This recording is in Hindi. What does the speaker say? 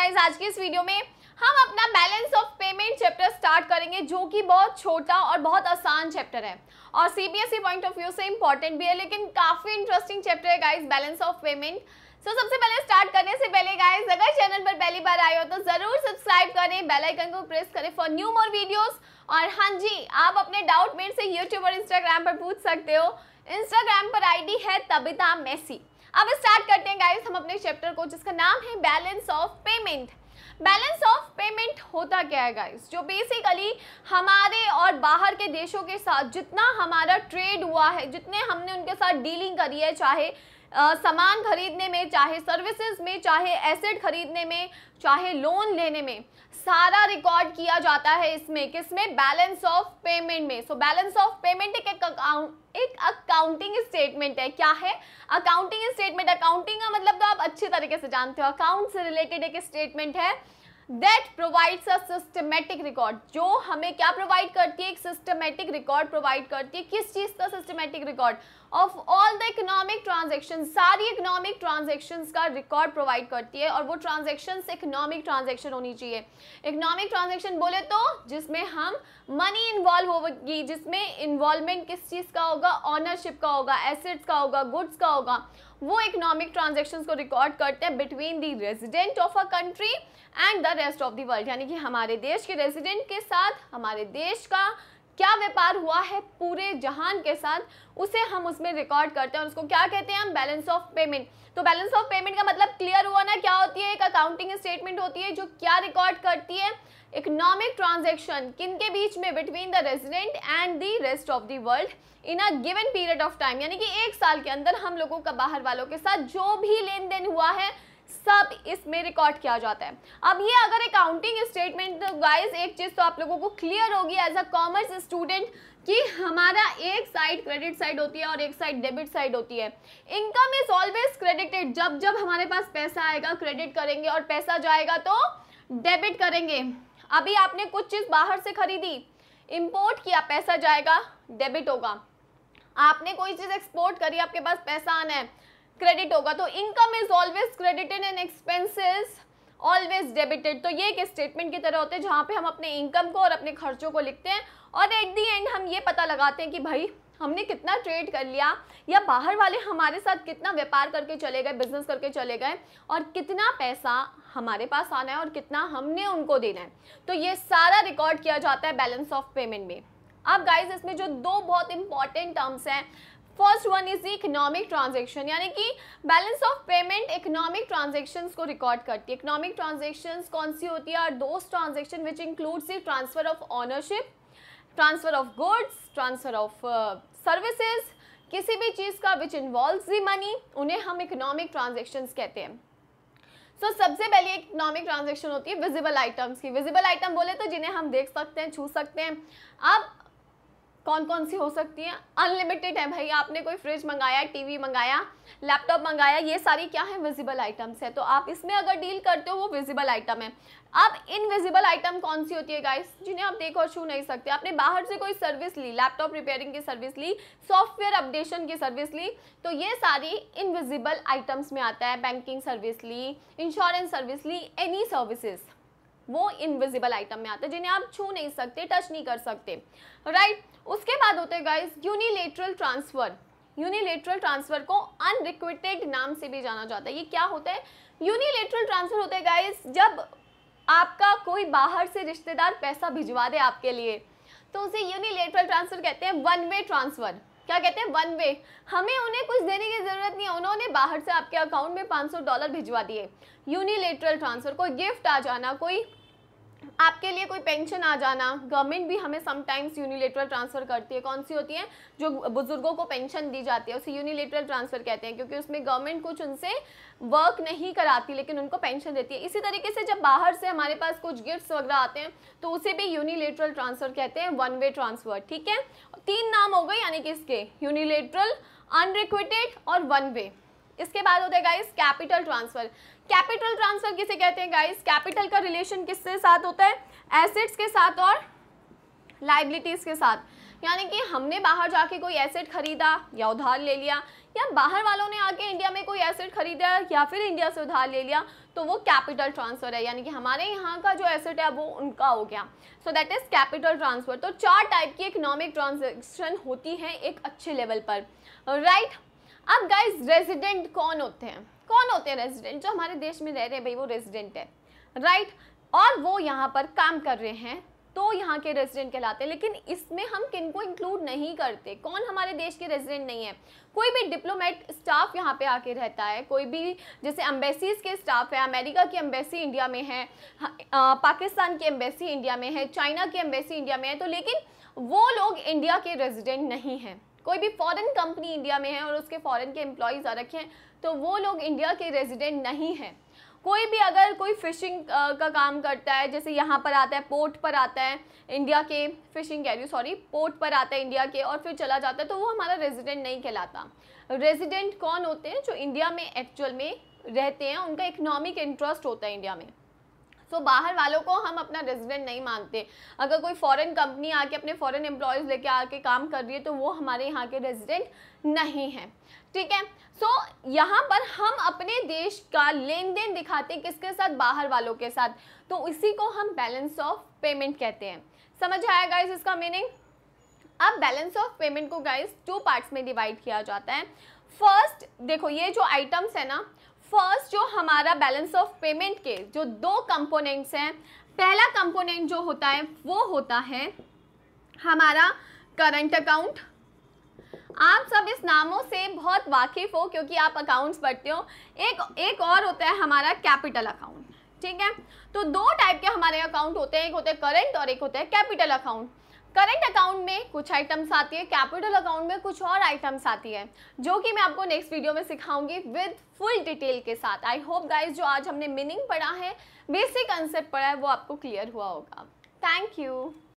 गाइज आज के इस वीडियो में हम अपना balance of payment chapter start करेंगे जो कि बहुत छोटा और बहुत आसान चैप्टर है और सीबीएसई पॉइंट ऑफ व्यू से इंपॉर्टेंट भी है लेकिन काफ़ी इंटरेस्टिंग चैप्टर है guys balance of payment so सबसे पहले स्टार्ट करने से पहले गाइस अगर चैनल पर पहली बार आए हो तो जरूर सब्सक्राइब करें बेल आइकन को प्रेस करें फॉर न्यू मोर वीडियोस और हाँ जी आप अपने डाउट मेट से यूट्यूब और इंस्टाग्राम पर पूछ सकते हो इंस्टाग्राम पर आईडी है तबिता मेसी अब स्टार्ट करते हैं गाइस हम अपने चैप्टर को जिसका नाम है balance of payment balance of payment होता क्या है गाइस जो बेसिकली हमारे और बाहर के देशों के साथ जितना हमारा ट्रेड हुआ है जितने हमने उनके साथ डीलिंग करी है चाहे सामान खरीदने में चाहे सर्विसेज में चाहे एसेट खरीदने में चाहे लोन लेने में सारा रिकॉर्ड किया जाता है इसमें किसमें बैलेंस ऑफ पेमेंट में सो बैलेंस ऑफ पेमेंट एक अकाउंट एक अकाउंटिंग स्टेटमेंट है क्या है अकाउंटिंग स्टेटमेंट अकाउंटिंग का मतलब तो आप अच्छे तरीके से जानते हो अकाउंट से रिलेटेड एक स्टेटमेंट है that provides a systematic record जो हमें क्या प्रोवाइड करती है एक सिस्टमेटिक रिकॉर्ड प्रोवाइड करती है किस चीज़ का systematic record of all the economic transaction सारी इकोनॉमिक ट्रांजेक्शन का रिकॉर्ड प्रोवाइड करती है और वो ट्रांजेक्शन इकोनॉमिक ट्रांजेक्शन होनी चाहिए इकोनॉमिक ट्रांजेक्शन बोले तो जिसमें हम मनी इन्वॉल्व होगी जिसमें इन्वॉल्वमेंट किस चीज़ का होगा ऑनरशिप का होगा एसेट्स का होगा गुड्स का होगा वो इकोनॉमिक ट्रांजेक्शन को रिकॉर्ड करते हैं between the resident of a country and the rest of the world यानी कि हमारे देश के रेजिडेंट के साथ हमारे देश का क्या व्यापार हुआ है पूरे जहान के साथ उसे हम उसमें रिकॉर्ड करते हैं उसको क्या कहते हैं हम बैलेंस ऑफ पेमेंट तो बैलेंस ऑफ पेमेंट का मतलब क्लियर हुआ ना क्या होती है एक अकाउंटिंग स्टेटमेंट होती है जो क्या रिकॉर्ड करती है इकोनॉमिक ट्रांजेक्शन किन के बीच में between the resident and the rest of the world in a given period of time यानी कि एक साल के अंदर हम लोगों का बाहर वालों के साथ जो भी लेन देन हुआ है सब इसमें रिकॉर्ड किया जाता है अब ये अगर अकाउंटिंग स्टेटमेंट वाइज एक चीज़ तो आप लोगों को क्लियर होगी एज अ कॉमर्स स्टूडेंट कि हमारा एक साइड क्रेडिट साइड होती है और एक साइड डेबिट साइड होती है इनकम इज ऑलवेज क्रेडिटेड जब जब हमारे पास पैसा आएगा क्रेडिट करेंगे और पैसा जाएगा तो डेबिट करेंगे अभी आपने कुछ चीज़ बाहर से खरीदी इम्पोर्ट किया पैसा जाएगा डेबिट होगा आपने कोई चीज़ एक्सपोर्ट करी आपके पास पैसा आना है क्रेडिट होगा तो income is always credited and expenses always debited तो ये एक स्टेटमेंट की तरह होते हैं जहाँ पे हम अपने इनकम को और अपने खर्चों को लिखते हैं और एट दी एंड हम ये पता लगाते हैं कि भाई हमने कितना ट्रेड कर लिया या बाहर वाले हमारे साथ कितना व्यापार करके चले गए बिजनेस करके चले गए और कितना पैसा हमारे पास आना है और कितना हमने उनको देना है तो ये सारा रिकॉर्ड किया जाता है बैलेंस ऑफ पेमेंट में अब गाइज इसमें जो दो बहुत इंपॉर्टेंट टर्म्स हैं first one is economic transaction यानी कि balance of payment economic transaction को रिकॉर्ड करती है इकोनॉमिक ट्रांजेक्शन कौन सी होती है are transaction which includes the transfer of ownership transfer of goods transfer of services किसी भी चीज़ का विच इन्वॉल्व दी मनी उन्हें हम इकोनॉमिक ट्रांजेक्शन कहते हैं सो so, सबसे पहले एक इकोनॉमिक ट्रांजेक्शन होती है विजिबल आइटम्स की विजिबल आइटम बोले तो जिन्हें हम देख सकते हैं छू सकते हैं अब कौन कौन सी हो सकती हैं अनलिमिटेड है भाई आपने कोई फ्रिज मंगाया टीवी मंगाया लैपटॉप मंगाया ये सारी क्या है विजिबल आइटम्स है तो आप इसमें अगर डील करते हो वो विजिबल आइटम है अब इनविजिबल आइटम कौन सी होती है गाइस जिन्हें आप देख और छू नहीं सकते आपने बाहर से कोई सर्विस ली लैपटॉप रिपेयरिंग की सर्विस ली सॉफ्टवेयर अपडेशन की सर्विस ली तो ये सारी इनविजिबल आइटम्स में आता है बैंकिंग सर्विस ली इंश्योरेंस सर्विस ली एनी सर्विसेज वो इनविजिबल आइटम में आता है जिन्हें आप छू नहीं सकते टच नहीं कर सकते राइट right? उसके बाद होते हैं guys unilateral transfer unilateral transfer को अनरिक्विटेड नाम से भी जाना जाता है ये क्या होता है यूनिलेटरल ट्रांसफ़र होते हैं गाइज जब आपका कोई बाहर से रिश्तेदार पैसा भिजवा दे आपके लिए तो उसे यूनिलेटरल ट्रांसफ़र कहते हैं वन वे ट्रांसफ़र क्या कहते हैं वन वे हमें उन्हें कुछ देने की ज़रूरत नहीं है उन्होंने बाहर से आपके अकाउंट में 500 डॉलर भिजवा दिए यूनिलेटरल ट्रांसफ़र कोई गिफ्ट आ जाना कोई आपके लिए कोई पेंशन आ जाना गवर्नमेंट भी हमें समटाइम्स यूनिलेटरल ट्रांसफ़र करती है कौन सी होती है जो बुज़ुर्गों को पेंशन दी जाती है उसे यूनिलेटरल ट्रांसफ़र कहते हैं क्योंकि उसमें गवर्नमेंट कुछ उनसे वर्क नहीं कराती लेकिन उनको पेंशन देती है इसी तरीके से जब बाहर से हमारे पास कुछ गिफ्ट्स वगैरह आते हैं तो उसे भी यूनिलेटरल ट्रांसफ़र कहते हैं वन वे ट्रांसफ़र ठीक है तीन नाम हो गए यानी कि इसके यूनिलेटरल अनरिक्विटेड और वन वे इसके बाद होता है guys capital transfer capital transfer किसे कहते हैं गाइस कैपिटल का रिलेशन किससे साथ होता है एसेट्स के साथ और लाइबिलिटीज़ के साथ यानी कि हमने बाहर जाके कोई एसेट खरीदा या उधार ले लिया या बाहर वालों ने आके इंडिया में कोई एसेट खरीदा या फिर इंडिया से उधार ले लिया तो वो कैपिटल ट्रांसफ़र है यानी कि हमारे यहाँ का जो एसेट है वो उनका हो गया so that is capital transfer तो चार टाइप की इकोनॉमिक ट्रांजेक्शन होती है एक अच्छे लेवल पर राइट right? अब गाइज रेजिडेंट कौन होते हैं कौन होते हैं रेजिडेंट जो हमारे देश में रह रहे हैं भाई वो रेजिडेंट है राइट right? और वो यहाँ पर काम कर रहे हैं तो यहाँ के रेजिडेंट कहलाते हैं लेकिन इसमें हम किन को इंक्लूड नहीं करते कौन हमारे देश के रेजिडेंट नहीं है कोई भी डिप्लोमेट स्टाफ यहाँ पे आके रहता है कोई भी जैसे एम्बेसीज के स्टाफ है अमेरिका की एम्बेसी इंडिया में है पाकिस्तान की एम्बेसी इंडिया में है चाइना की एम्बेसी इंडिया में है तो लेकिन वो लोग इंडिया के रेजिडेंट नहीं हैं कोई भी फॉरेन कंपनी इंडिया में है और उसके फॉरेन के एम्प्लॉयज़ आ रखे हैं तो वो लोग इंडिया के रेजिडेंट नहीं हैं कोई भी अगर कोई फ़िशिंग का काम करता है जैसे यहाँ पर आता है पोर्ट पर आता है इंडिया के फ़िशिंग कह रही हूँ सॉरी पोर्ट पर आता है इंडिया के और फिर चला जाता है तो वो हमारा रेजिडेंट नहीं कहलाता रेजिडेंट कौन होते हैं जो इंडिया में एक्चुअल में रहते हैं उनका इकनॉमिक इंटरेस्ट होता है इंडिया में सो so, बाहर वालों को हम अपना रेजिडेंट नहीं मानते अगर कोई फॉरेन कंपनी आके अपने फॉरेन एम्प्लॉयज़ लेके आके काम कर रही है तो वो हमारे यहाँ के रेजिडेंट नहीं है ठीक है सो so, यहाँ पर हम अपने देश का लेन देन दिखाते हैं किसके साथ बाहर वालों के साथ तो इसी को हम बैलेंस ऑफ पेमेंट कहते हैं समझ आया गाइज इसका मीनिंग अब बैलेंस ऑफ पेमेंट को गाइज टू पार्ट्स में डिवाइड किया जाता है फर्स्ट देखो ये जो आइटम्स है ना फर्स्ट जो हमारा बैलेंस ऑफ पेमेंट के जो दो कंपोनेंट्स हैं पहला कंपोनेंट जो होता है वो होता है हमारा करंट अकाउंट आप सब इस नामों से बहुत वाकिफ़ हो क्योंकि आप अकाउंट्स पढ़ते हो एक एक और होता है हमारा कैपिटल अकाउंट ठीक है तो दो टाइप के हमारे अकाउंट होते हैं एक होते हैं करंट और एक होता है कैपिटल अकाउंट करंट अकाउंट में कुछ आइटम्स आती है कैपिटल अकाउंट में कुछ और आइटम्स आती है जो कि मैं आपको नेक्स्ट वीडियो में सिखाऊंगी विद फुल डिटेल के साथ आई होप गाइज जो आज हमने मीनिंग पढ़ा है बेसिक कंसेप्ट पढ़ा है वो आपको क्लियर हुआ होगा थैंक यू